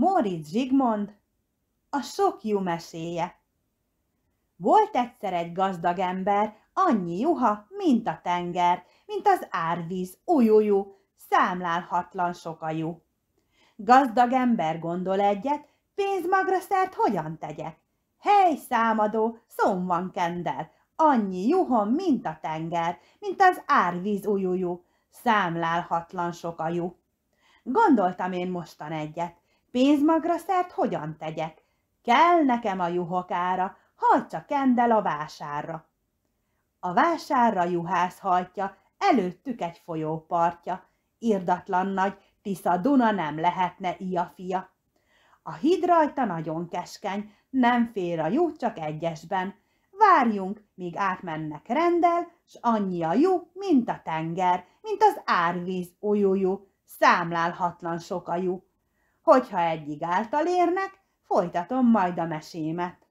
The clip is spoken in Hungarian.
Móricz Zsigmond, a sok jú meséje. Volt egyszer egy gazdag ember, annyi juha, mint a tenger, mint az árvíz, újújú, számlálhatlan sok a jó. Gazdag ember gondol egyet, pénzmagra szert hogyan tegyek? Hely számadó, szom van kendel, annyi juhom, mint a tenger, mint az árvíz újújú, számlálhatlan sok a jó. Gondoltam én mostan egyet, Pénzmagra szert hogyan tegyek? Kell nekem a juhok ára, hajt csak kendel a vásárra. A vásárra juhász hajtja, előttük egy folyópartja, irdatlan nagy, tisza Duna nem lehetne ia fia. A híd rajta nagyon keskeny, nem fér a jó, csak egyesben. Várjunk, míg átmennek rendel, s annyi a jó, mint a tenger, mint az árvíz, olyójó, számlálhatlan sok a jó. Hogyha egyig által érnek, folytatom majd a mesémet.